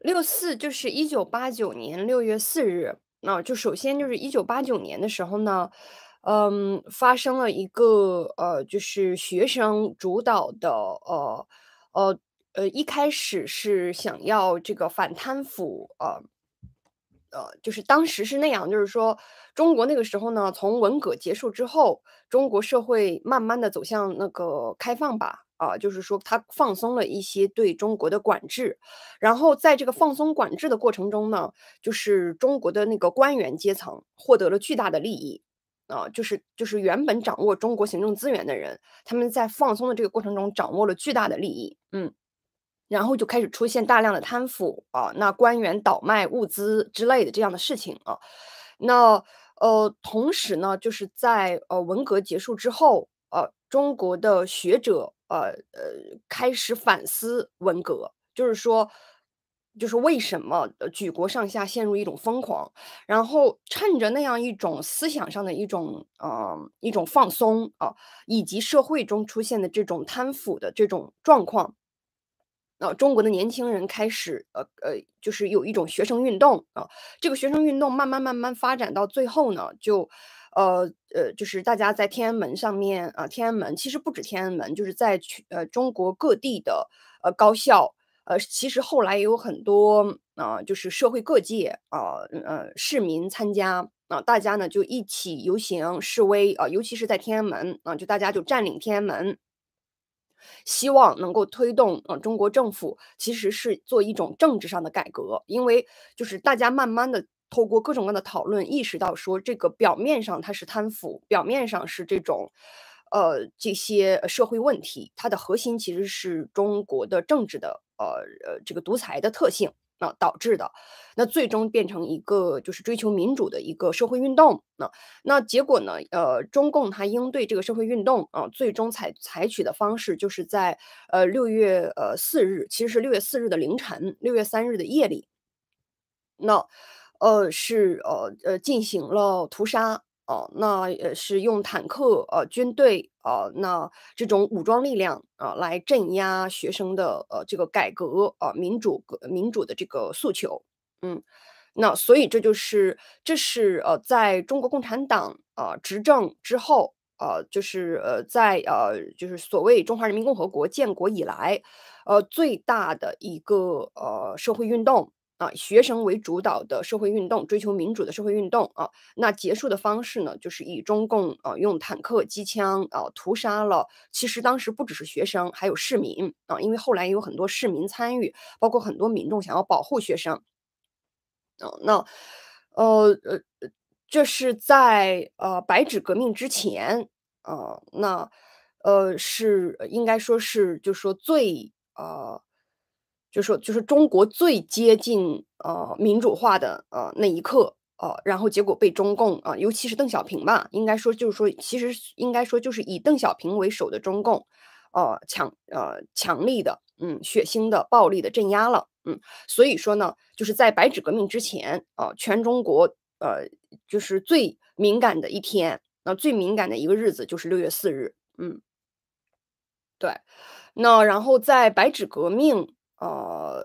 六四就是一九八九年六月四日，那就首先就是一九八九年的时候呢，嗯，发生了一个呃，就是学生主导的，呃，呃，呃，一开始是想要这个反贪腐啊。呃，就是当时是那样，就是说，中国那个时候呢，从文革结束之后，中国社会慢慢的走向那个开放吧，啊，就是说他放松了一些对中国的管制，然后在这个放松管制的过程中呢，就是中国的那个官员阶层获得了巨大的利益，啊，就是就是原本掌握中国行政资源的人，他们在放松的这个过程中掌握了巨大的利益，嗯。然后就开始出现大量的贪腐啊，那官员倒卖物资之类的这样的事情啊，那呃，同时呢，就是在呃文革结束之后，呃，中国的学者呃呃开始反思文革，就是说，就是为什么举国上下陷入一种疯狂，然后趁着那样一种思想上的一种嗯一种放松啊，以及社会中出现的这种贪腐的这种状况。那中国的年轻人开始，呃呃，就是有一种学生运动啊。这个学生运动慢慢慢慢发展到最后呢，就，呃呃，就是大家在天安门上面啊，天安门其实不止天安门，就是在全呃中国各地的呃高校，呃，其实后来也有很多啊，就是社会各界啊，呃市民参加啊，大家呢就一起游行示威啊，尤其是在天安门啊，就大家就占领天安门。希望能够推动，嗯，中国政府其实是做一种政治上的改革，因为就是大家慢慢的透过各种各样的讨论，意识到说这个表面上它是贪腐，表面上是这种，呃，这些社会问题，它的核心其实是中国的政治的，呃呃，这个独裁的特性。那导致的，那最终变成一个就是追求民主的一个社会运动。那那结果呢？呃，中共它应对这个社会运动啊，最终采采取的方式，就是在呃六月呃四日，其实是六月四日的凌晨，六月三日的夜里，那呃是呃呃进行了屠杀。啊，那呃是用坦克、呃军队、啊那这种武装力量啊来镇压学生的呃这个改革啊民主、民主的这个诉求。嗯，那所以这就是这是呃在中国共产党啊执政之后，呃就是呃在呃就是所谓中华人民共和国建国以来，呃最大的一个呃社会运动。啊，学生为主导的社会运动，追求民主的社会运动啊。那结束的方式呢，就是以中共啊用坦克、机枪啊屠杀了。其实当时不只是学生，还有市民啊，因为后来也有很多市民参与，包括很多民众想要保护学生。啊，那呃呃，这是在呃白纸革命之前啊。那呃是应该说是，就是说最呃。就说就是中国最接近呃民主化的呃那一刻，呃，然后结果被中共啊，尤其是邓小平吧，应该说就是说，其实应该说就是以邓小平为首的中共，呃，强呃强力的，嗯，血腥的暴力的镇压了，嗯，所以说呢，就是在白纸革命之前啊，全中国呃就是最敏感的一天，那最敏感的一个日子就是六月四日，嗯，对，那然后在白纸革命。呃，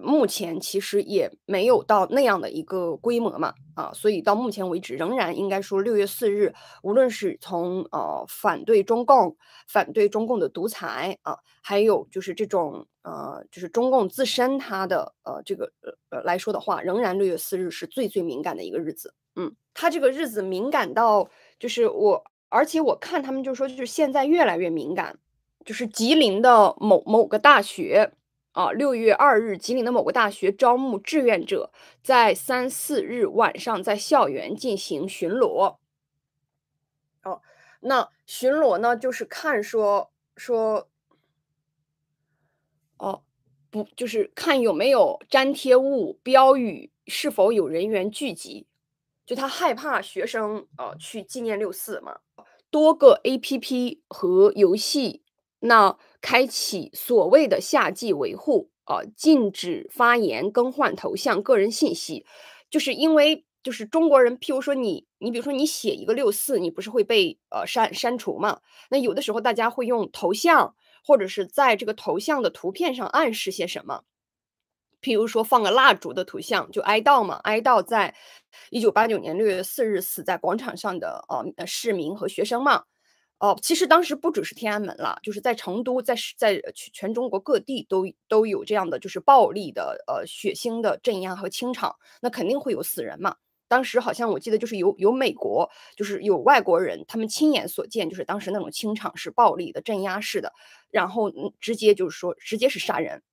目前其实也没有到那样的一个规模嘛，啊，所以到目前为止，仍然应该说，六月四日，无论是从呃反对中共、反对中共的独裁啊，还有就是这种呃，就是中共自身它的呃这个呃来说的话，仍然六月四日是最最敏感的一个日子。嗯，它这个日子敏感到就是我，而且我看他们就说，就是现在越来越敏感，就是吉林的某某个大学。啊，六月二日，吉林的某个大学招募志愿者，在三四日晚上在校园进行巡逻。哦，那巡逻呢，就是看说说，哦，不，就是看有没有粘贴物、标语，是否有人员聚集，就他害怕学生呃去纪念六四嘛。多个 A P P 和游戏，那。开启所谓的夏季维护，啊，禁止发言、更换头像、个人信息，就是因为就是中国人，譬如说你，你比如说你写一个六四，你不是会被呃删删除吗？那有的时候大家会用头像，或者是在这个头像的图片上暗示些什么，譬如说放个蜡烛的图像，就哀悼嘛，哀悼在一九八九年六月四日死在广场上的呃市民和学生嘛。哦，其实当时不只是天安门了，就是在成都，在在全中国各地都都有这样的，就是暴力的、呃血腥的镇压和清场，那肯定会有死人嘛。当时好像我记得就是有有美国，就是有外国人，他们亲眼所见，就是当时那种清场是暴力的镇压式的，然后直接就是说直接是杀人，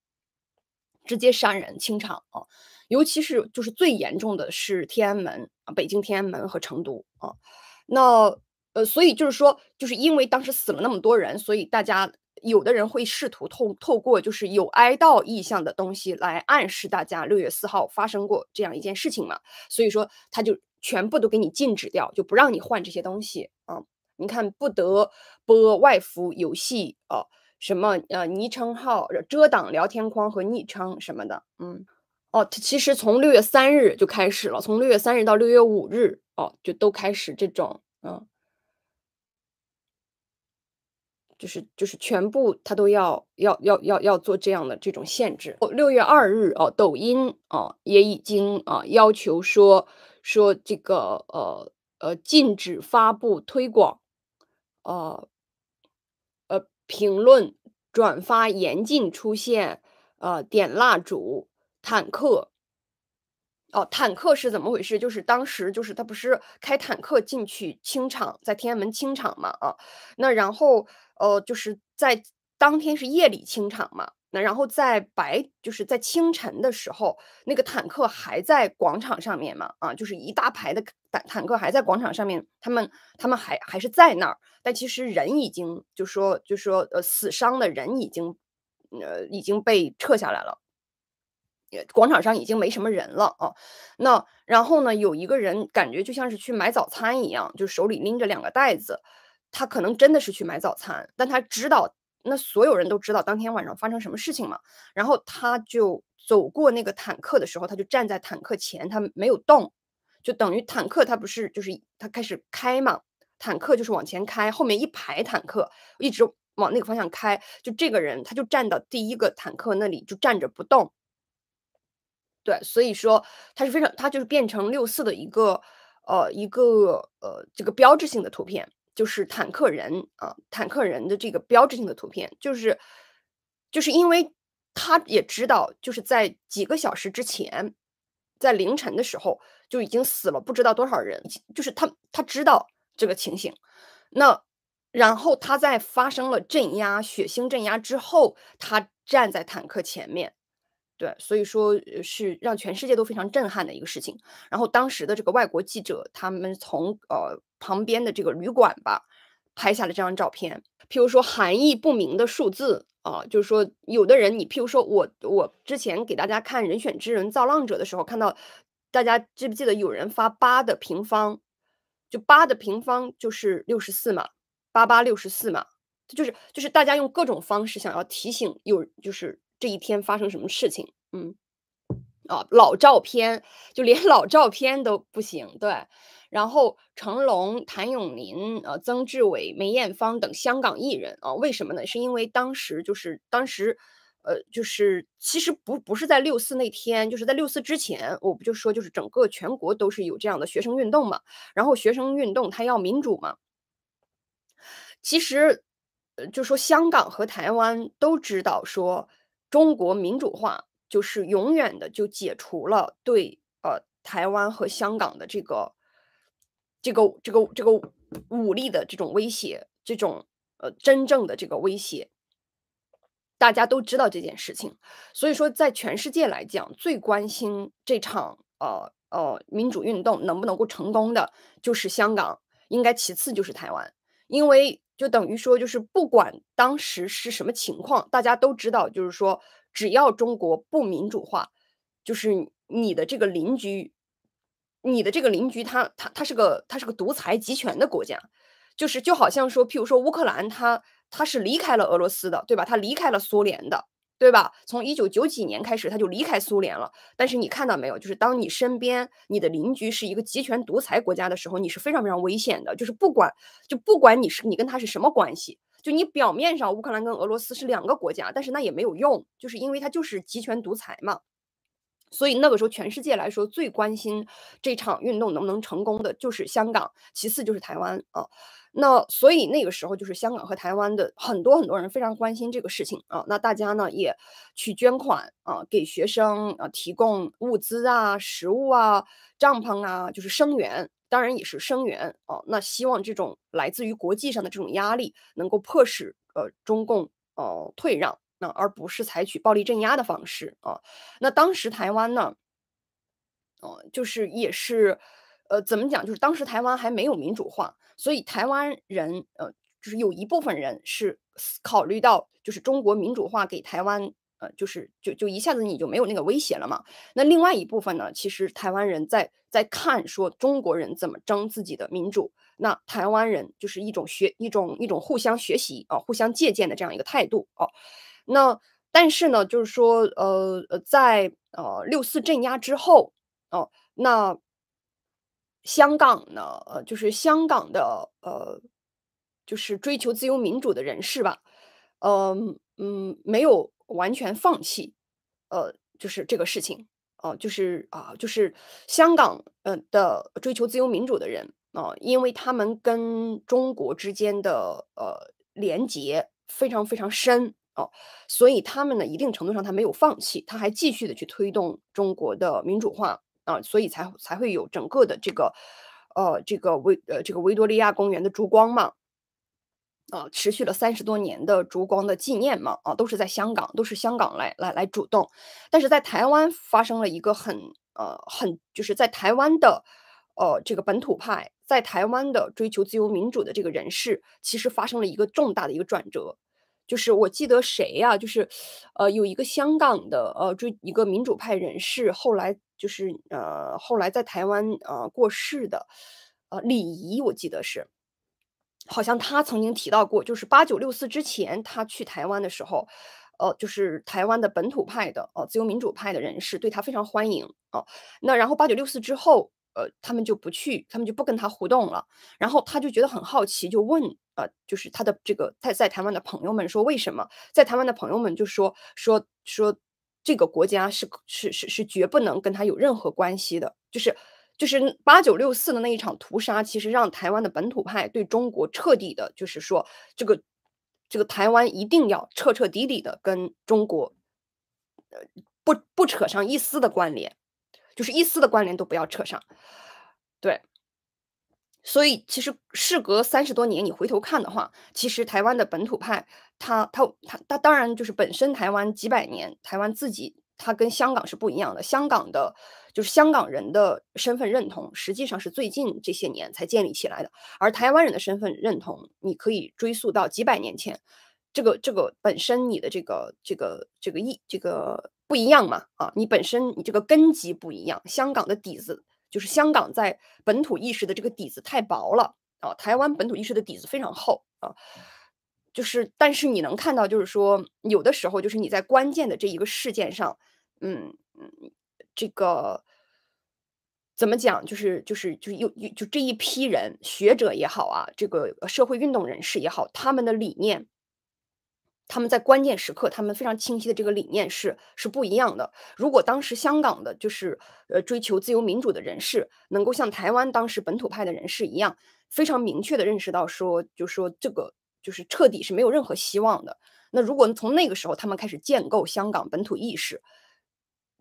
直接杀人清场啊。尤其是就是最严重的是天安门，北京天安门和成都啊，那。呃，所以就是说，就是因为当时死了那么多人，所以大家有的人会试图透透过就是有哀悼意向的东西来暗示大家六月四号发生过这样一件事情嘛，所以说他就全部都给你禁止掉，就不让你换这些东西啊。你看，不得播外服游戏哦，什么呃昵称号遮挡聊天框和昵称什么的，嗯，哦，其实从六月三日就开始了，从六月三日到六月五日哦，就都开始这种嗯。就是就是全部，他都要要要要要做这样的这种限制。哦，六月二日哦，抖音哦也已经啊要求说说这个呃呃禁止发布推广，呃呃评论转发，严禁出现呃点蜡烛坦克。哦，坦克是怎么回事？就是当时就是他不是开坦克进去清场，在天安门清场嘛？啊，那然后呃，就是在当天是夜里清场嘛？那然后在白就是在清晨的时候，那个坦克还在广场上面嘛？啊，就是一大排的坦坦克还在广场上面，他们他们还还是在那儿，但其实人已经就说就说呃死伤的人已经呃已经被撤下来了。广场上已经没什么人了啊，那然后呢？有一个人感觉就像是去买早餐一样，就手里拎着两个袋子，他可能真的是去买早餐，但他知道，那所有人都知道当天晚上发生什么事情嘛？然后他就走过那个坦克的时候，他就站在坦克前，他没有动，就等于坦克他不是就是他开始开嘛？坦克就是往前开，后面一排坦克一直往那个方向开，就这个人他就站到第一个坦克那里就站着不动。对，所以说他是非常，他就是变成六四的一个，呃，一个呃，这个标志性的图片，就是坦克人啊，坦克人的这个标志性的图片，就是，就是因为他也知道，就是在几个小时之前，在凌晨的时候就已经死了不知道多少人，就是他他知道这个情形，那然后他在发生了镇压、血腥镇压之后，他站在坦克前面。对，所以说是让全世界都非常震撼的一个事情。然后当时的这个外国记者，他们从呃旁边的这个旅馆吧，拍下了这张照片。譬如说含义不明的数字啊，就是说有的人，你譬如说我我之前给大家看《人选之人造浪者》的时候，看到大家记不记得有人发八的平方，就八的平方就是六十四嘛，八八六十四嘛，就是就是大家用各种方式想要提醒有就是。这一天发生什么事情？嗯，啊，老照片就连 老照片都不行。对，然后成龙、谭咏麟、呃，曾志伟、梅艳芳等香港艺人啊，为什么呢？是因为当时就是当时，呃，就是其实不不是在六四那天，就是在六四之前，我不就说就是整个全国都是有这样的学生运动嘛。然后学生运动他要民主嘛，其实呃，就说香港和台湾都知道说。中国民主化就是永远的就解除了对呃台湾和香港的这个这个这个这个武力的这种威胁，这种呃真正的这个威胁，大家都知道这件事情。所以说，在全世界来讲，最关心这场呃呃民主运动能不能够成功的，就是香港，应该其次就是台湾，因为。就等于说，就是不管当时是什么情况，大家都知道，就是说，只要中国不民主化，就是你的这个邻居，你的这个邻居他他他是个他是个独裁集权的国家，就是就好像说，譬如说乌克兰，他他是离开了俄罗斯的，对吧？他离开了苏联的。对吧？从一九九几年开始，他就离开苏联了。但是你看到没有？就是当你身边你的邻居是一个集权独裁国家的时候，你是非常非常危险的。就是不管，就不管你是你跟他是什么关系，就你表面上乌克兰跟俄罗斯是两个国家，但是那也没有用，就是因为他就是集权独裁嘛。所以那个时候，全世界来说最关心这场运动能不能成功的，就是香港，其次就是台湾啊。那所以那个时候，就是香港和台湾的很多很多人非常关心这个事情啊。那大家呢也去捐款啊，给学生啊提供物资啊、食物啊、帐篷啊，就是生源，当然也是生源啊。那希望这种来自于国际上的这种压力，能够迫使呃中共呃退让。那而不是采取暴力镇压的方式啊。那当时台湾呢，呃，就是也是，呃，怎么讲？就是当时台湾还没有民主化，所以台湾人，呃，就是有一部分人是考虑到，就是中国民主化给台湾，呃，就是就就一下子你就没有那个威胁了嘛。那另外一部分呢，其实台湾人在在看说中国人怎么争自己的民主，那台湾人就是一种学一种一种互相学习啊，互相借鉴的这样一个态度哦。那但是呢，就是说，呃呃，在呃六四镇压之后，哦，那香港呢，呃，就是香港的呃，就是追求自由民主的人士吧，嗯嗯，没有完全放弃，呃，就是这个事情，哦，就是啊，就是香港呃的追求自由民主的人啊，因为他们跟中国之间的呃连结非常非常深。哦，所以他们呢，一定程度上他没有放弃，他还继续的去推动中国的民主化啊，所以才才会有整个的这个，呃，这个维呃这个维多利亚公园的烛光嘛，啊，持续了三十多年的烛光的纪念嘛，啊，都是在香港，都是香港来来来主动，但是在台湾发生了一个很呃很就是在台湾的，呃，这个本土派在台湾的追求自由民主的这个人士，其实发生了一个重大的一个转折。就是我记得谁呀？就是，呃，有一个香港的，呃，就一个民主派人士，后来就是，呃，后来在台湾，呃，过世的，呃，李仪，我记得是，好像他曾经提到过，就是八九六四之前，他去台湾的时候，呃，就是台湾的本土派的，呃，自由民主派的人士对他非常欢迎哦，那然后八九六四之后，呃，他们就不去，他们就不跟他互动了。然后他就觉得很好奇，就问。呃，就是他的这个在在台湾的朋友们说，为什么在台湾的朋友们就说说说这个国家是是是是绝不能跟他有任何关系的，就是就是八九六四的那一场屠杀，其实让台湾的本土派对中国彻底的，就是说这个这个台湾一定要彻彻底底的跟中国呃不不扯上一丝的关联，就是一丝的关联都不要扯上，对。所以，其实事隔三十多年，你回头看的话，其实台湾的本土派，他他他他，当然就是本身台湾几百年，台湾自己，他跟香港是不一样的。香港的，就是香港人的身份认同，实际上是最近这些年才建立起来的。而台湾人的身份认同，你可以追溯到几百年前，这个这个本身你的这个这个这个意这个不一样嘛？啊，你本身你这个根基不一样，香港的底子。就是香港在本土意识的这个底子太薄了啊，台湾本土意识的底子非常厚啊，就是但是你能看到，就是说有的时候，就是你在关键的这一个事件上，嗯嗯，这个怎么讲？就是就是就又就这一批人，学者也好啊，这个社会运动人士也好，他们的理念。他们在关键时刻，他们非常清晰的这个理念是是不一样的。如果当时香港的，就是呃追求自由民主的人士，能够像台湾当时本土派的人士一样，非常明确的认识到说，就说这个就是彻底是没有任何希望的。那如果从那个时候他们开始建构香港本土意识，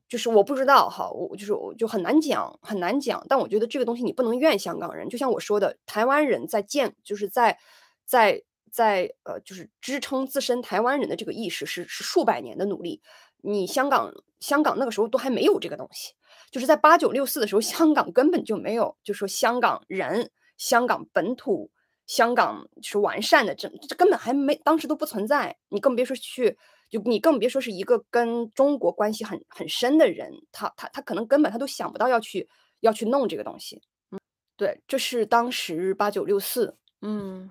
就是我不知道哈，我就是我就很难讲，很难讲。但我觉得这个东西你不能怨香港人，就像我说的，台湾人在建，就是在在。在呃，就是支撑自身台湾人的这个意识是是数百年的努力。你香港，香港那个时候都还没有这个东西，就是在八九六四的时候，香港根本就没有，就说香港人、香港本土、香港是完善的，这这根本还没，当时都不存在。你更别说去，就你更别说是一个跟中国关系很很深的人，他他他可能根本他都想不到要去要去弄这个东西。嗯，对，这是当时八九六四。嗯。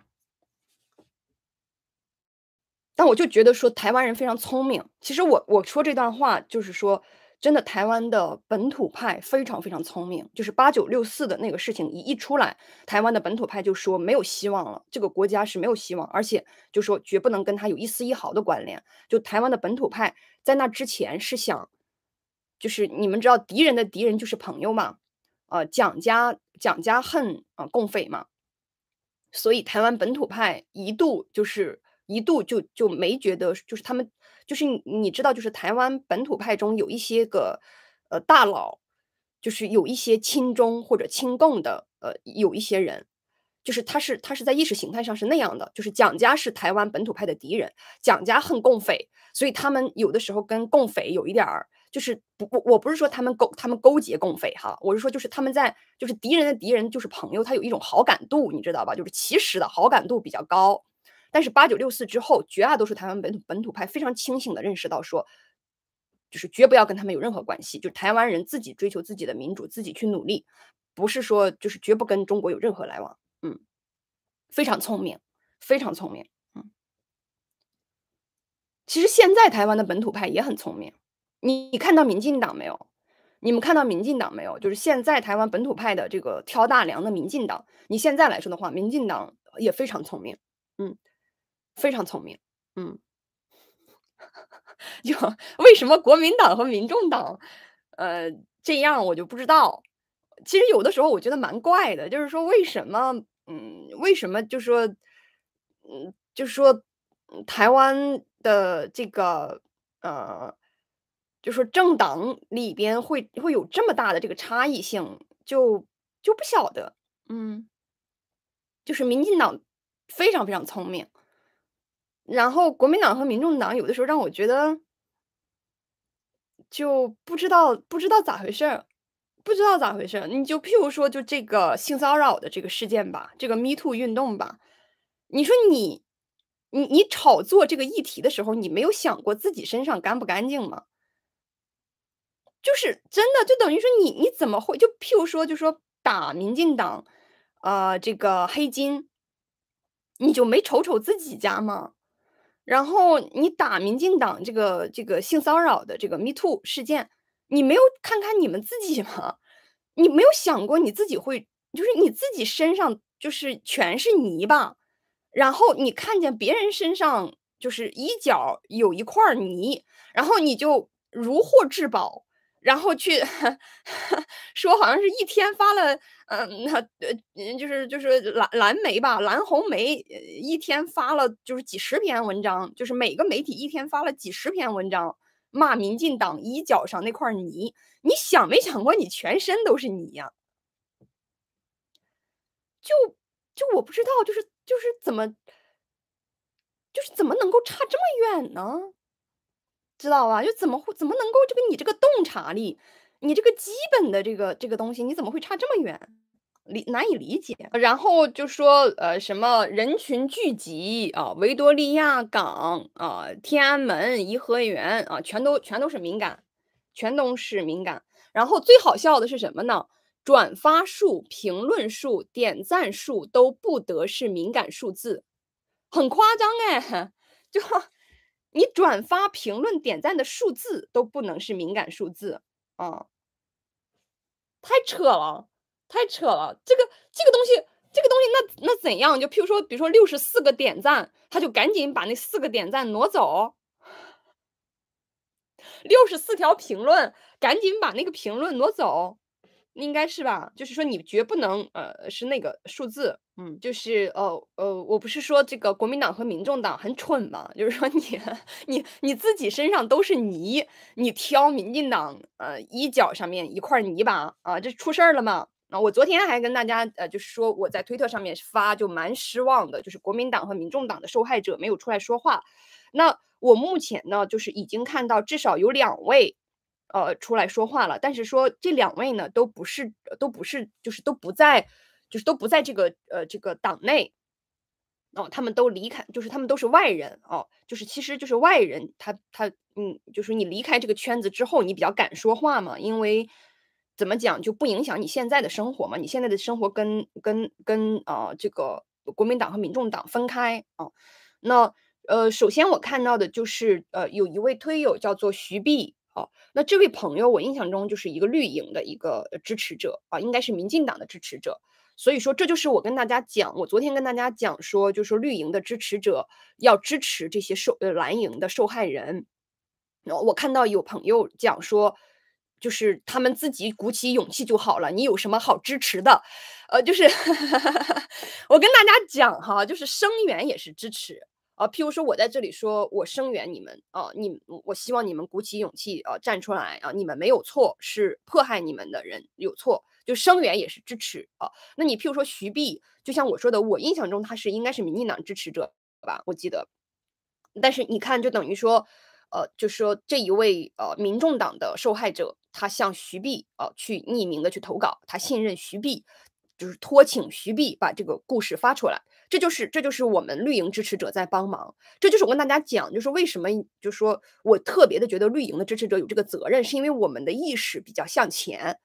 但我就觉得说台湾人非常聪明。其实我我说这段话就是说，真的台湾的本土派非常非常聪明。就是八九六四的那个事情一一出来，台湾的本土派就说没有希望了，这个国家是没有希望，而且就说绝不能跟他有一丝一毫的关联。就台湾的本土派在那之前是想，就是你们知道敌人的敌人就是朋友嘛，呃，蒋家蒋家恨啊共匪嘛，所以台湾本土派一度就是。一度就就没觉得，就是他们，就是你知道，就是台湾本土派中有一些个呃大佬，就是有一些亲中或者亲共的，呃，有一些人，就是他是他是在意识形态上是那样的，就是蒋家是台湾本土派的敌人，蒋家恨共匪，所以他们有的时候跟共匪有一点儿，就是不我我不是说他们勾他们勾结共匪哈，我是说就是他们在就是敌人的敌人就是朋友，他有一种好感度，你知道吧？就是其实的好感度比较高。但是八九六四之后，绝大多数台湾本土本土派非常清醒的认识到，说就是绝不要跟他们有任何关系，就台湾人自己追求自己的民主，自己去努力，不是说就是绝不跟中国有任何来往。嗯，非常聪明，非常聪明。嗯，其实现在台湾的本土派也很聪明。你看到民进党没有？你们看到民进党没有？就是现在台湾本土派的这个挑大梁的民进党，你现在来说的话，民进党也非常聪明。嗯。非常聪明，嗯，就为什么国民党和民众党，呃，这样我就不知道。其实有的时候我觉得蛮怪的，就是说为什么，嗯，为什么就说，嗯，就说台湾的这个呃，就说政党里边会会有这么大的这个差异性，就就不晓得，嗯，就是民进党非常非常聪明。然后，国民党和民众党有的时候让我觉得，就不知道不知道咋回事，不知道咋回事。你就譬如说，就这个性骚扰的这个事件吧，这个 Me Too 运动吧，你说你你你炒作这个议题的时候，你没有想过自己身上干不干净吗？就是真的，就等于说你你怎么会就譬如说就说打民进党，呃，这个黑金，你就没瞅瞅自己家吗？然后你打民进党这个这个性骚扰的这个 Me Too 事件，你没有看看你们自己吗？你没有想过你自己会就是你自己身上就是全是泥巴，然后你看见别人身上就是衣角有一块泥，然后你就如获至宝。然后去 说，好像是一天发了，嗯，呃，就是就是蓝蓝莓吧，蓝红莓，一天发了就是几十篇文章，就是每个媒体一天发了几十篇文章，骂民进党衣角上那块泥，你想没想过你全身都是泥呀？就就我不知道，就是就是怎么，就是怎么能够差这么远呢？知道吧？就怎么会怎么能够这个你这个洞察力，你这个基本的这个这个东西，你怎么会差这么远？理难以理解。然后就说呃什么人群聚集啊，维多利亚港啊，天安门、颐和园啊，全都全都是敏感，全都是敏感。然后最好笑的是什么呢？转发数、评论数、点赞数都不得是敏感数字，很夸张哎，就。你转发、评论、点赞的数字都不能是敏感数字啊！太扯了，太扯了！这个、这个东西、这个东西，那那怎样？就譬如说，比如说六十四个点赞，他就赶紧把那四个点赞挪走；六十四条评论，赶紧把那个评论挪走。应该是吧，就是说你绝不能呃是那个数字，嗯，就是呃呃，我不是说这个国民党和民众党很蠢嘛，就是说你你你自己身上都是泥，你挑民进党呃衣角上面一块泥巴啊，这出事儿了吗？啊，我昨天还跟大家呃就是说我在推特上面发就蛮失望的，就是国民党和民众党的受害者没有出来说话。那我目前呢就是已经看到至少有两位。呃，出来说话了，但是说这两位呢，都不是，都不是，就是都不在，就是都不在这个呃这个党内哦，他们都离开，就是他们都是外人哦，就是其实就是外人，他他嗯，就是你离开这个圈子之后，你比较敢说话嘛，因为怎么讲就不影响你现在的生活嘛，你现在的生活跟跟跟呃这个国民党和民众党分开啊，那呃，首先我看到的就是呃，有一位推友叫做徐碧。哦，那这位朋友，我印象中就是一个绿营的一个支持者啊，应该是民进党的支持者。所以说，这就是我跟大家讲，我昨天跟大家讲说，就说绿营的支持者要支持这些受呃蓝营的受害人。我看到有朋友讲说，就是他们自己鼓起勇气就好了。你有什么好支持的？呃，就是 我跟大家讲哈，就是声援也是支持。啊，譬如说，我在这里说我声援你们啊，你我希望你们鼓起勇气啊站出来啊，你们没有错，是迫害你们的人有错，就声援也是支持啊。那你譬如说徐碧，就像我说的，我印象中他是应该是民进党支持者吧，我记得。但是你看，就等于说，呃，就说这一位呃民众党的受害者，他向徐碧呃去匿名的去投稿，他信任徐碧。就是托请徐碧把这个故事发出来，这就是这就是我们绿营支持者在帮忙，这就是我跟大家讲，就是为什么，就说我特别的觉得绿营的支持者有这个责任，是因为我们的意识比较向前，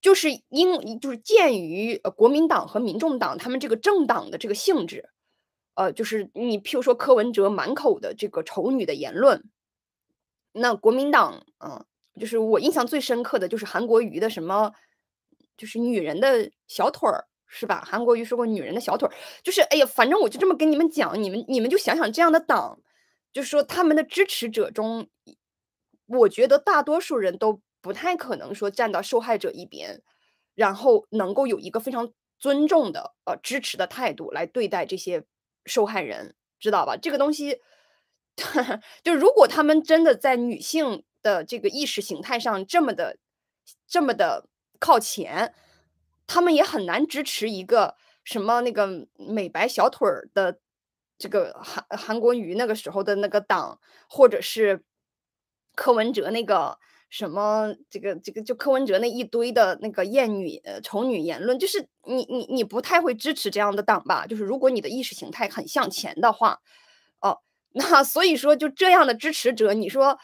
就是因就是鉴于呃国民党和民众党他们这个政党的这个性质，呃，就是你譬如说柯文哲满口的这个丑女的言论，那国民党，嗯，就是我印象最深刻的就是韩国瑜的什么。就是女人的小腿儿是吧？韩国瑜说过，女人的小腿儿就是哎呀，反正我就这么跟你们讲，你们你们就想想这样的党，就说他们的支持者中，我觉得大多数人都不太可能说站到受害者一边，然后能够有一个非常尊重的呃支持的态度来对待这些受害人，知道吧？这个东西，就如果他们真的在女性的这个意识形态上这么的这么的。靠前，他们也很难支持一个什么那个美白小腿儿的这个韩韩国瑜那个时候的那个党，或者是柯文哲那个什么这个这个就柯文哲那一堆的那个艳女丑女言论，就是你你你不太会支持这样的党吧？就是如果你的意识形态很向前的话，哦，那所以说就这样的支持者，你说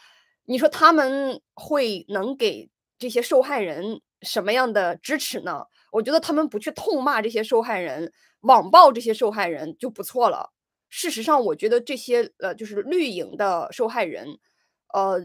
你说他们会能给这些受害人？什么样的支持呢？我觉得他们不去痛骂这些受害人，网暴这些受害人就不错了。事实上，我觉得这些呃，就是绿营的受害人，呃，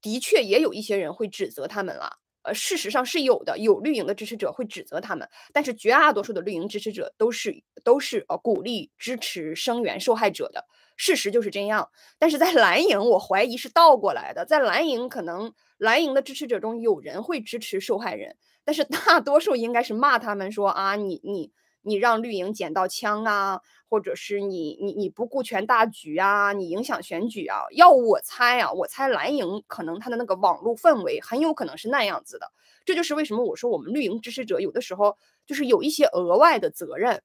的确也有一些人会指责他们了。呃，事实上是有的，有绿营的支持者会指责他们，但是绝大多数的绿营支持者都是都是呃鼓励支持声援受害者的，事实就是这样。但是在蓝营，我怀疑是倒过来的，在蓝营可能。蓝营的支持者中有人会支持受害人，但是大多数应该是骂他们说啊，你你你让绿营捡到枪啊，或者是你你你不顾全大局啊，你影响选举啊。要我猜啊，我猜蓝营可能他的那个网络氛围很有可能是那样子的。这就是为什么我说我们绿营支持者有的时候就是有一些额外的责任，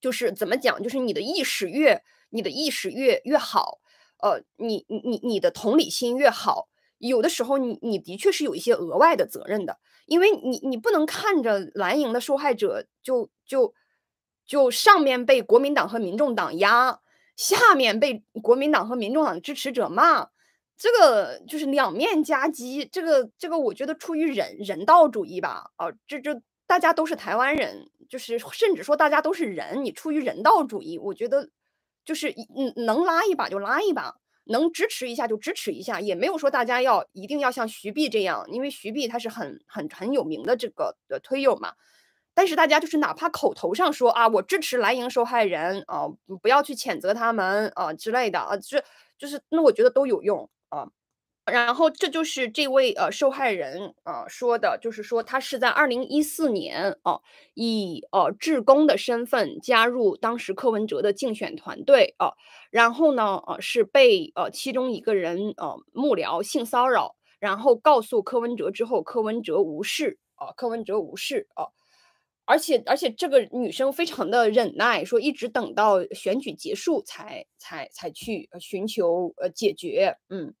就是怎么讲，就是你的意识越你的意识越越好，呃，你你你你的同理心越好。有的时候，你你的确是有一些额外的责任的，因为你你不能看着蓝营的受害者就就就上面被国民党和民众党压，下面被国民党和民众党支持者骂，这个就是两面夹击。这个这个，我觉得出于人人道主义吧，啊，这这大家都是台湾人，就是甚至说大家都是人，你出于人道主义，我觉得就是能拉一把就拉一把。能支持一下就支持一下，也没有说大家要一定要像徐碧这样，因为徐碧他是很很很有名的这个的推友嘛。但是大家就是哪怕口头上说啊，我支持蓝营受害人啊，不要去谴责他们啊之类的啊，就是就是那我觉得都有用啊。然后，这就是这位呃受害人呃说的，就是说他是在二零一四年哦，以呃志工的身份加入当时柯文哲的竞选团队哦，然后呢呃是被呃其中一个人呃幕僚性骚扰，然后告诉柯文哲之后，柯文哲无视哦，柯文哲无视哦，而且而且这个女生非常的忍耐，说一直等到选举结束才才才去寻求呃解决，嗯。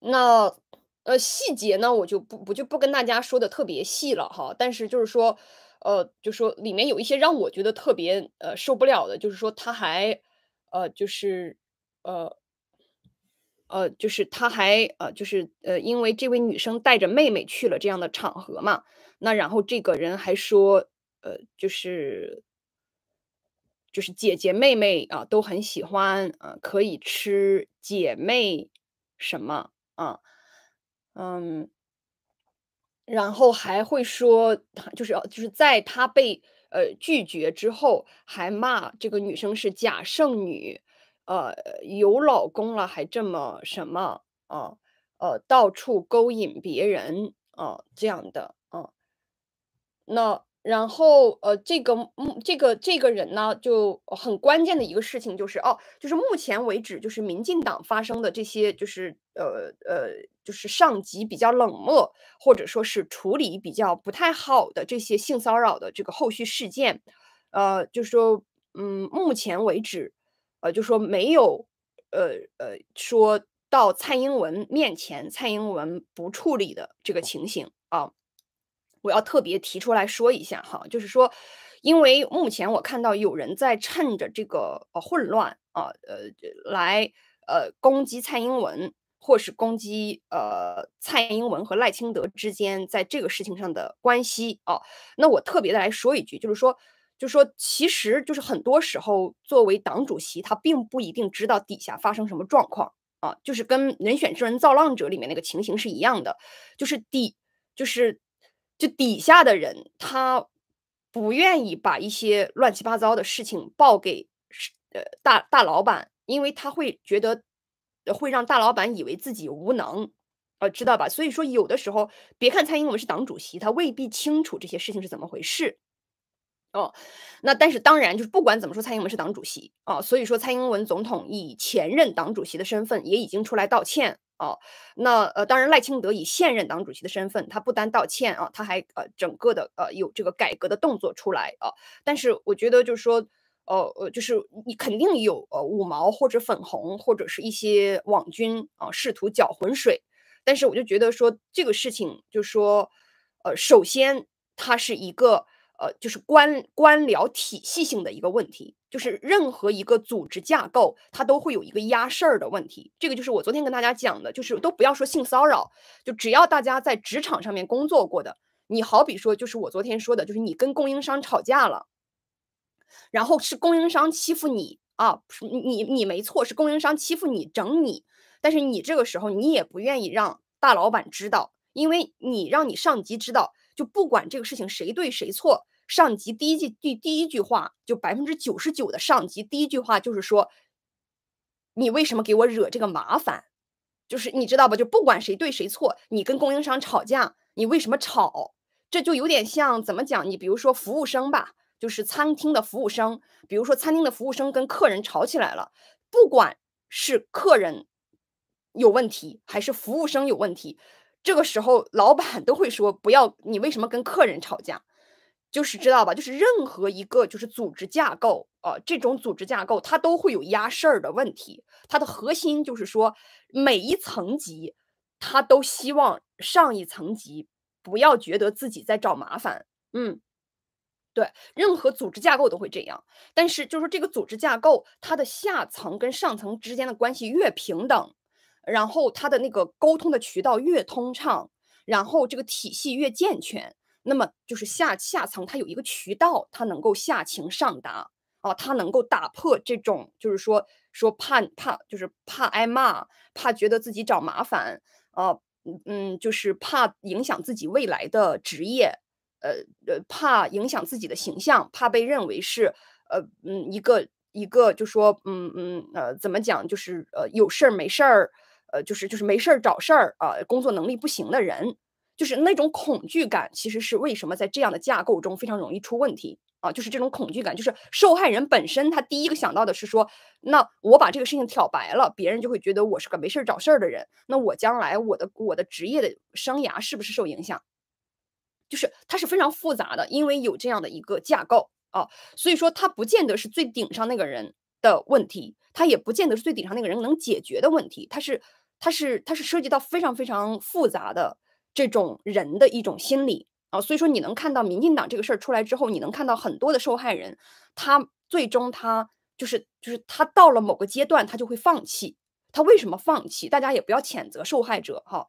那呃细节呢，我就不不就不跟大家说的特别细了哈。但是就是说，呃，就说里面有一些让我觉得特别呃受不了的，就是说他还呃就是呃呃就是他还呃就是呃因为这位女生带着妹妹去了这样的场合嘛，那然后这个人还说呃就是就是姐姐妹妹啊都很喜欢啊可以吃姐妹什么。啊，嗯，然后还会说，就是就是在他被呃拒绝之后，还骂这个女生是假剩女，呃，有老公了还这么什么啊，呃，到处勾引别人啊，这样的啊，那。然后，呃，这个目这个这个人呢，就很关键的一个事情就是，哦，就是目前为止，就是民进党发生的这些，就是呃呃，就是上级比较冷漠，或者说是处理比较不太好的这些性骚扰的这个后续事件，呃，就说，嗯，目前为止，呃，就说没有，呃呃，说到蔡英文面前，蔡英文不处理的这个情形啊。我要特别提出来说一下哈，就是说，因为目前我看到有人在趁着这个呃混乱啊，呃来呃攻击蔡英文，或是攻击呃蔡英文和赖清德之间在这个事情上的关系啊。那我特别的来说一句，就是说，就是说，其实就是很多时候作为党主席，他并不一定知道底下发生什么状况啊，就是跟《人选之人造浪者》里面那个情形是一样的，就是第就是。就底下的人，他不愿意把一些乱七八糟的事情报给，呃，大大老板，因为他会觉得，会让大老板以为自己无能，呃，知道吧？所以说，有的时候，别看蔡英文是党主席，他未必清楚这些事情是怎么回事，哦，那但是当然就是不管怎么说，蔡英文是党主席啊，所以说，蔡英文总统以前任党主席的身份也已经出来道歉。啊，那呃，当然赖清德以现任党主席的身份，他不单道歉啊，他还呃整个的呃有这个改革的动作出来啊。但是我觉得就是说，呃呃，就是你肯定有呃五毛或者粉红或者是一些网军啊试图搅浑水。但是我就觉得说这个事情，就说呃首先它是一个。呃，就是官官僚体系性的一个问题，就是任何一个组织架构，它都会有一个压事儿的问题。这个就是我昨天跟大家讲的，就是都不要说性骚扰，就只要大家在职场上面工作过的，你好比说，就是我昨天说的，就是你跟供应商吵架了，然后是供应商欺负你啊，你你没错，是供应商欺负你整你，但是你这个时候你也不愿意让大老板知道，因为你让你上级知道。就不管这个事情谁对谁错，上级第一句第第一句话，就百分之九十九的上级第一句话就是说，你为什么给我惹这个麻烦？就是你知道吧？就不管谁对谁错，你跟供应商吵架，你为什么吵？这就有点像怎么讲？你比如说服务生吧，就是餐厅的服务生，比如说餐厅的服务生跟客人吵起来了，不管是客人有问题还是服务生有问题。这个时候，老板都会说：“不要，你为什么跟客人吵架？”就是知道吧？就是任何一个就是组织架构啊，这种组织架构它都会有压事儿的问题。它的核心就是说，每一层级，他都希望上一层级不要觉得自己在找麻烦。嗯，对，任何组织架构都会这样。但是就是说，这个组织架构它的下层跟上层之间的关系越平等。然后他的那个沟通的渠道越通畅，然后这个体系越健全，那么就是下下层他有一个渠道，他能够下情上达啊，他能够打破这种就是说说怕怕就是怕挨骂，怕觉得自己找麻烦啊，嗯，就是怕影响自己未来的职业，呃呃，怕影响自己的形象，怕被认为是呃嗯一个一个就说嗯嗯呃怎么讲就是呃有事儿没事儿。呃，就是就是没事儿找事儿啊，工作能力不行的人，就是那种恐惧感，其实是为什么在这样的架构中非常容易出问题啊。就是这种恐惧感，就是受害人本身他第一个想到的是说，那我把这个事情挑白了，别人就会觉得我是个没事儿找事儿的人，那我将来我的我的职业的生涯是不是受影响？就是它是非常复杂的，因为有这样的一个架构啊，所以说他不见得是最顶上那个人。的问题，他也不见得是最顶上那个人能解决的问题，他是，他是，他是涉及到非常非常复杂的这种人的一种心理啊。所以说，你能看到民进党这个事儿出来之后，你能看到很多的受害人，他最终他就是就是他到了某个阶段，他就会放弃。他为什么放弃？大家也不要谴责受害者哈。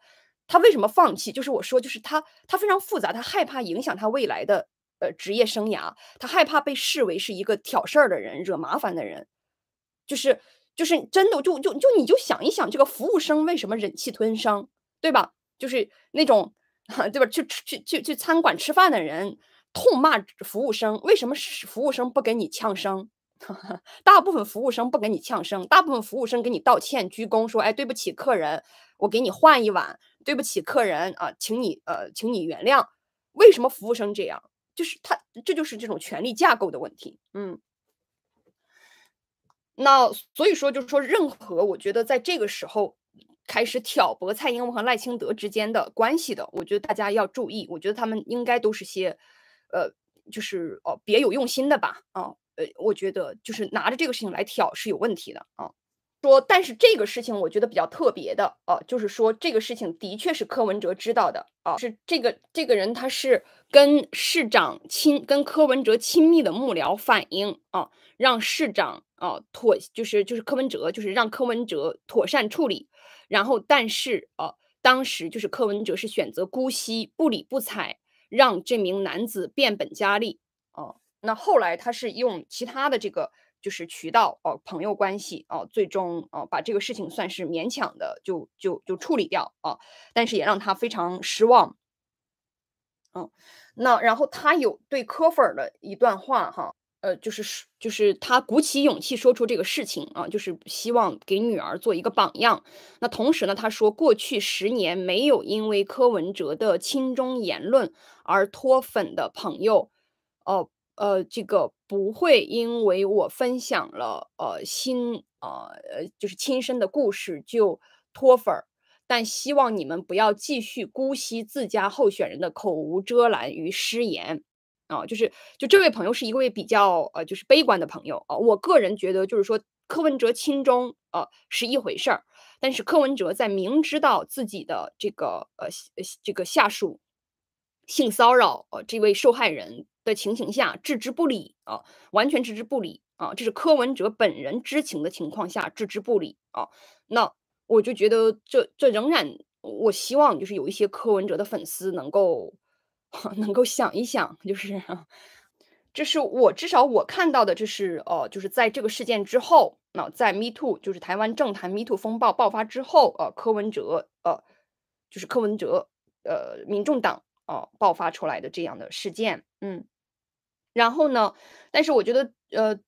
他为什么放弃？就是我说，就是他他非常复杂，他害怕影响他未来的呃职业生涯，他害怕被视为是一个挑事儿的人，惹麻烦的人。就是就是真的，就就就你就想一想，这个服务生为什么忍气吞声，对吧？就是那种 对吧？去去去去餐馆吃饭的人痛骂服务生，为什么服务生不给 你呛声？大部分服务生不给你呛声，大部分服务生给你道歉、鞠躬，说：“哎，对不起，客人，我给你换一碗。”对不起，客人啊，请你呃，请你原谅。为什么服务生这样？就是他，这就是这种权力架构的问题。嗯。那所以说，就是说，任何我觉得在这个时候开始挑拨蔡英文和赖清德之间的关系的，我觉得大家要注意，我觉得他们应该都是些，呃，就是哦，别有用心的吧，啊，呃，我觉得就是拿着这个事情来挑是有问题的，啊。说，但是这个事情我觉得比较特别的啊，就是说这个事情的确是柯文哲知道的啊，是这个这个人他是跟市长亲，跟柯文哲亲密的幕僚反映啊，让市长啊妥，就是就是柯文哲，就是让柯文哲妥善处理，然后但是啊，当时就是柯文哲是选择姑息不理不睬，让这名男子变本加厉啊，那后来他是用其他的这个。就是渠道哦，朋友关系哦，最终哦，把这个事情算是勉强的就就就处理掉啊，但是也让他非常失望。嗯，那然后他有对科粉的一段话哈，呃，就是就是他鼓起勇气说出这个事情啊，就是希望给女儿做一个榜样。那同时呢，他说过去十年没有因为柯文哲的亲中言论而脱粉的朋友哦。呃，这个不会因为我分享了呃新呃呃就是亲身的故事就脱粉儿，但希望你们不要继续姑息自家候选人的口无遮拦与失言啊！就是就这位朋友是一位比较呃就是悲观的朋友啊，我个人觉得就是说柯文哲亲中呃是一回事儿，但是柯文哲在明知道自己的这个呃这个下属性骚扰呃这位受害人。的情形下置之不理啊，完全置之不理啊，这是柯文哲本人知情的情况下置之不理啊。那我就觉得这这仍然我希望就是有一些柯文哲的粉丝能够 能够想一想，就是这是我至少我看到的，这是哦，就是在这个事件之后，那在 Me Too 就是台湾政坛 Me Too 风暴爆发之后，呃，柯文哲呃就是柯文哲呃民众党啊爆发出来的这样的事件，嗯。然后呢？但是我觉得，呃，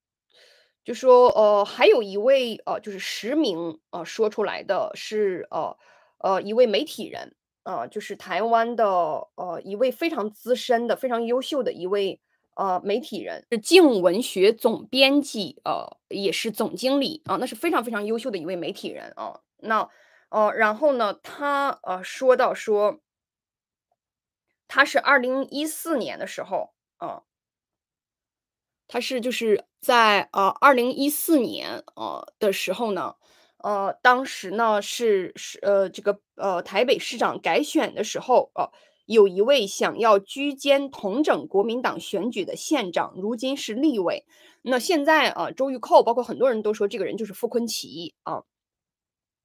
就说，呃，还有一位，呃，就是实名，呃，说出来的是，呃，呃，一位媒体人，呃，就是台湾的，呃，一位非常资深的、非常优秀的一位，呃，媒体人是《静文学》总编辑，呃，也是总经理，啊，那是非常非常优秀的一位媒体人，啊，那，呃，然后呢，他，呃，说到说，他是二零一四年的时候，啊。他是就是在呃二零一四年呃的时候呢，呃当时呢是是呃这个呃台北市长改选的时候，呃，有一位想要居间同整国民党选举的县长，如今是立委。那现在啊，周玉蔻包括很多人都说这个人就是傅昆萁啊，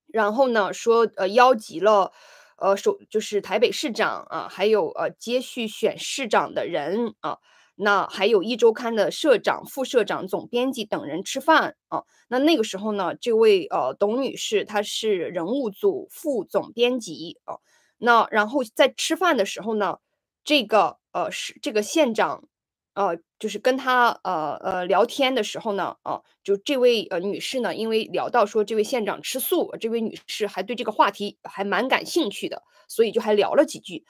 然后呢说呃邀集了呃首就是台北市长啊，还有呃接续选市长的人啊。那还有一周刊的社长、副社长、总编辑等人吃饭啊。那那个时候呢，这位呃董女士她是人物组副总编辑啊。那然后在吃饭的时候呢，这个呃是这个县长，呃就是跟他呃呃聊天的时候呢，啊就这位呃女士呢，因为聊到说这位县长吃素，这位女士还对这个话题还蛮感兴趣的，所以就还聊了几句。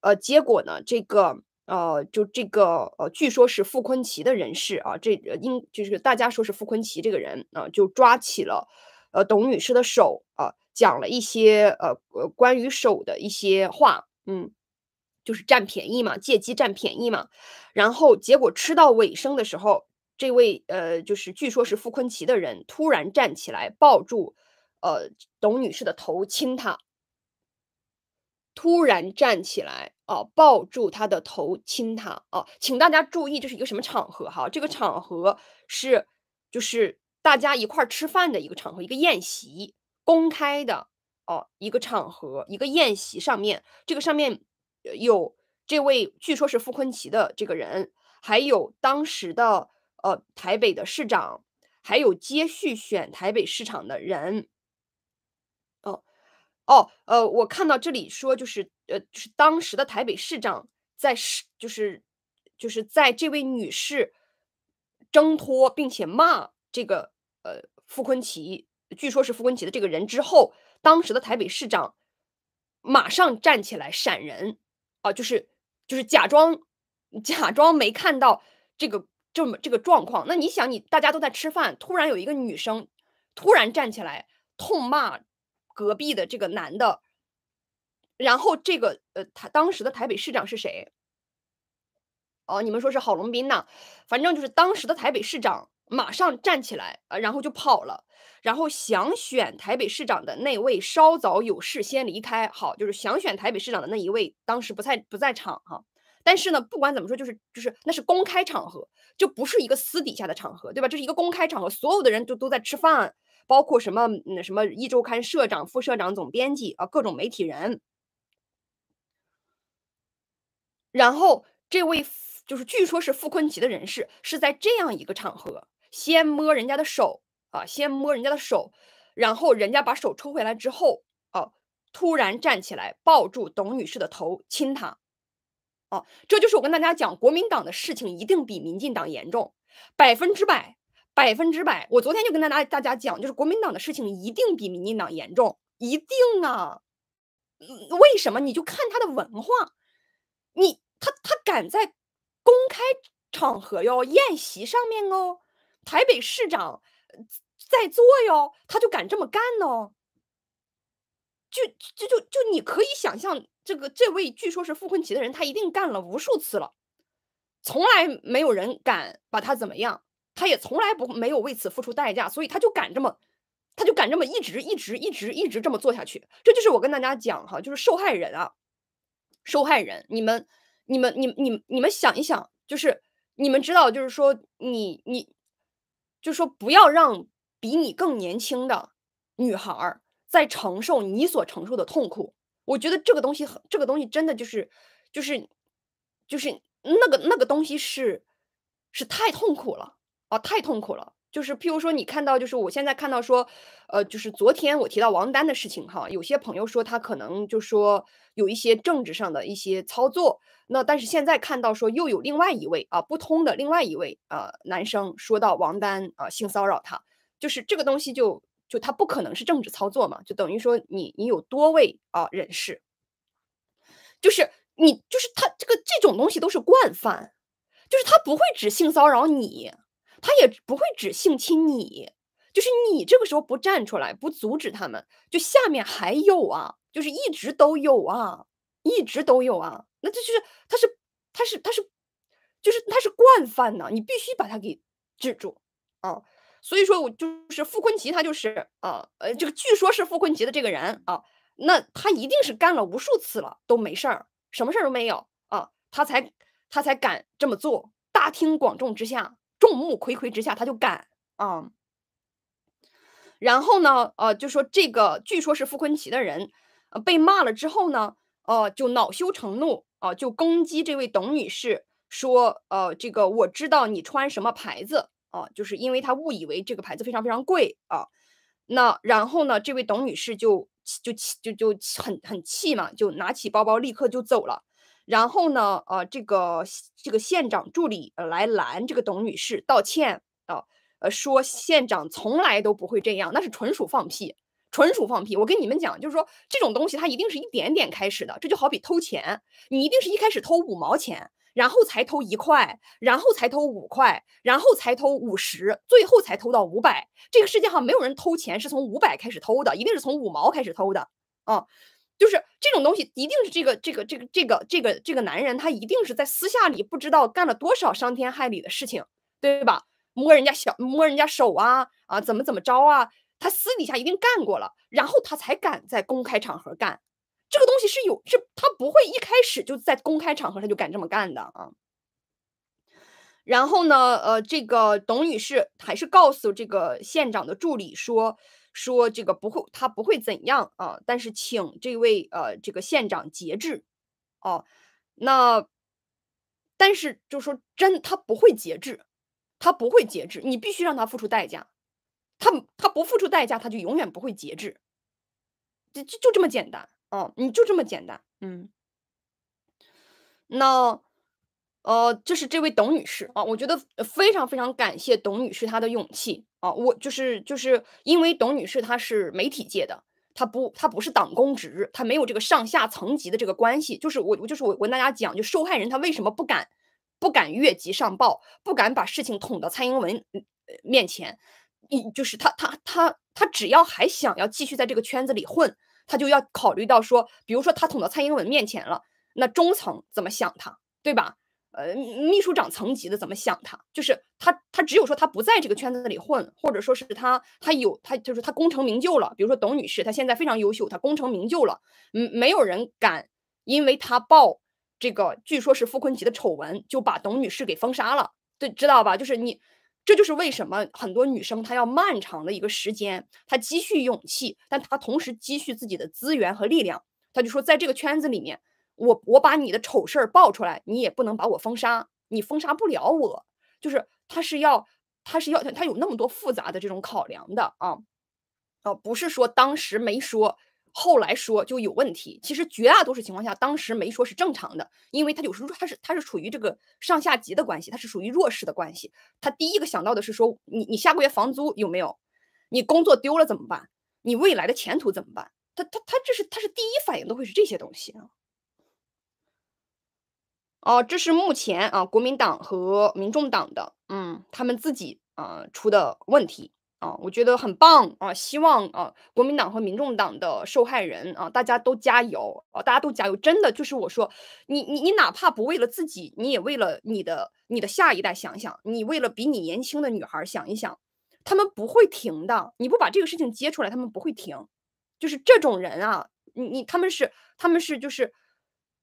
呃，结果呢，这个。呃，就这个呃，据说是傅昆奇的人士啊，这应就是大家说是傅昆奇这个人啊，就抓起了呃董女士的手啊，讲了一些呃呃关于手的一些话，嗯，就是占便宜嘛，借机占便宜嘛。然后结果吃到尾声的时候，这位呃就是据说是傅坤奇的人突然站起来，抱住呃董女士的头亲她，突然站起来。哦，抱住他的头亲他啊！请大家注意，这是一个什么场合哈？这个场合是，就是大家一块儿吃饭的一个场合，一个宴席，公开的哦，一个场合，一个宴席上面，这个上面有这位据说是傅昆琪的这个人，还有当时的呃台北的市长，还有接续选台北市长的人。哦哦，呃，我看到这里说就是。呃，就是当时的台北市长在是，就是就是在这位女士挣脱并且骂这个呃傅坤奇，据说是傅坤奇的这个人之后，当时的台北市长马上站起来闪人啊，就是就是假装假装没看到这个这么这个状况。那你想，你大家都在吃饭，突然有一个女生突然站起来痛骂隔壁的这个男的。然后这个呃，他当时的台北市长是谁？哦，你们说是郝龙斌呐？反正就是当时的台北市长马上站起来，呃，然后就跑了。然后想选台北市长的那位稍早有事先离开。好，就是想选台北市长的那一位当时不在不在场哈。但是呢，不管怎么说，就是就是那是公开场合，就不是一个私底下的场合，对吧？这是一个公开场合，所有的人都都在吃饭，包括什么那、什么一周刊社长、副社长、总编辑啊，各种媒体人。然后这位就是据说是傅坤吉的人士，是在这样一个场合，先摸人家的手啊，先摸人家的手，然后人家把手抽回来之后，哦，突然站起来抱住董女士的头亲她，哦，这就是我跟大家讲，国民党的事情一定比民进党严重，百分之百，百分之百。我昨天就跟大家大家讲，就是国民党的事情一定比民进党严重，一定啊，为什么？你就看他的文化。你他他敢在公开场合哟宴席上面哦，台北市长在做哟，他就敢这么干呢，就就就就你可以想象，这个这位据说是傅昆奇的人，他一定干了无数次了，从来没有人敢把他怎么样，他也从来不没有为此付出代价，所以他就敢这么，他就敢这么一直一直一直一直这么做下去，这就是我跟大家讲哈，就是受害人啊。受害人，你们，你们，你，你，你们想一想，就是你们知道，就是说，你，你，就说不要让比你更年轻的女孩儿在承受你所承受的痛苦。我觉得这个东西，很，这个东西真的就是，就是，就是那个那个东西是是太痛苦了啊，太痛苦了。就是，譬如说，你看到，就是我现在看到说，呃，就是昨天我提到王丹的事情哈，有些朋友说他可能就说有一些政治上的一些操作，那但是现在看到说又有另外一位啊，不通的另外一位啊男生说到王丹啊性骚扰他，就是这个东西就就他不可能是政治操作嘛，就等于说你你有多位啊人士，就是你就是他这个这种东西都是惯犯，就是他不会只性骚扰你。他也不会只性侵你，就是你这个时候不站出来不阻止他们，就下面还有啊，就是一直都有啊，一直都有啊，那这就是他是他是他是，就是他是惯犯呢，你必须把他给制住啊。所以说，我就是傅昆奇，他就是啊，呃，这个据说是傅昆奇的这个人啊，那他一定是干了无数次了都没事儿，什么事儿都没有啊，他才他才敢这么做，大庭广众之下。众目睽睽之下，他就敢啊。然后呢，呃，就说这个据说是傅坤奇的人被骂了之后呢，呃，就恼羞成怒啊，就攻击这位董女士，说，呃，这个我知道你穿什么牌子啊，就是因为他误以为这个牌子非常非常贵啊。那然后呢，这位董女士就就就就很很气嘛，就拿起包包立刻就走了。然后呢？呃，这个这个县长助理来拦这个董女士道歉啊，呃，说县长从来都不会这样，那是纯属放屁，纯属放屁。我跟你们讲，就是说这种东西它一定是一点点开始的，这就好比偷钱，你一定是一开始偷五毛钱，然后才偷一块，然后才偷五块，然后才偷五十，最后才偷到五百。这个世界上没有人偷钱是从五百开始偷的，一定是从五毛开始偷的啊。就是这种东西，一定是这个这个这个这个这个这个男人，他一定是在私下里不知道干了多少伤天害理的事情，对吧？摸人家小摸人家手啊啊，怎么怎么着啊？他私底下一定干过了，然后他才敢在公开场合干。这个东西是有，是他不会一开始就在公开场合他就敢这么干的啊。然后呢，呃，这个董女士还是告诉这个县长的助理说。说这个不会，他不会怎样啊！但是请这位呃，这个县长节制哦。那但是就说，真他不会节制，他不会节制，你必须让他付出代价。他他不付出代价，他就永远不会节制，就就就这么简单哦。你就这么简单，嗯。那。呃，就是这位董女士啊，我觉得非常非常感谢董女士她的勇气啊。我就是就是因为董女士她是媒体界的，她不她不是党公职，她没有这个上下层级的这个关系。就是我我就是我跟大家讲，就受害人她为什么不敢不敢越级上报，不敢把事情捅到蔡英文面前？一就是她她她她只要还想要继续在这个圈子里混，她就要考虑到说，比如说她捅到蔡英文面前了，那中层怎么想她，对吧？呃，秘书长层级的怎么想他？就是他，他只有说他不在这个圈子里混，或者说是他，他有他，就是他功成名就了。比如说董女士，她现在非常优秀，她功成名就了。嗯，没有人敢因为她爆这个，据说是傅昆奇的丑闻，就把董女士给封杀了。对，知道吧？就是你，这就是为什么很多女生她要漫长的一个时间，她积蓄勇气，但她同时积蓄自己的资源和力量。她就说，在这个圈子里面。我我把你的丑事儿爆出来，你也不能把我封杀，你封杀不了我。就是他是要，他是要，他有那么多复杂的这种考量的啊啊！不是说当时没说，后来说就有问题。其实绝大多数情况下，当时没说是正常的，因为他有时候他是他是处于这个上下级的关系，他是属于弱势的关系。他第一个想到的是说，你你下个月房租有没有？你工作丢了怎么办？你未来的前途怎么办？他他他这是他是第一反应都会是这些东西啊。哦，这是目前啊，国民党和民众党的，嗯，他们自己啊出的问题啊，我觉得很棒啊，希望啊，国民党和民众党的受害人啊，大家都加油啊，大家都加油，真的就是我说，你你你哪怕不为了自己，你也为了你的你的下一代想一想，你为了比你年轻的女孩想一想，他们不会停的，你不把这个事情揭出来，他们不会停，就是这种人啊，你你他们是他们是就是。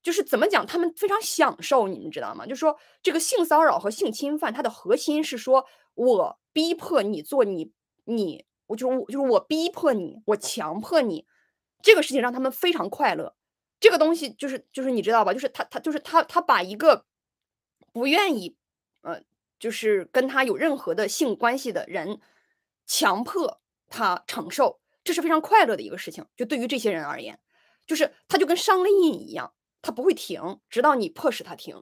就是怎么讲，他们非常享受，你们知道吗？就说这个性骚扰和性侵犯，它的核心是说我逼迫你做你你，我就是我就是我逼迫你，我强迫你，这个事情让他们非常快乐。这个东西就是就是你知道吧？就是他他就是他他把一个不愿意呃，就是跟他有任何的性关系的人强迫他承受，这是非常快乐的一个事情。就对于这些人而言，就是他就跟上了瘾一样。它不会停，直到你迫使它停。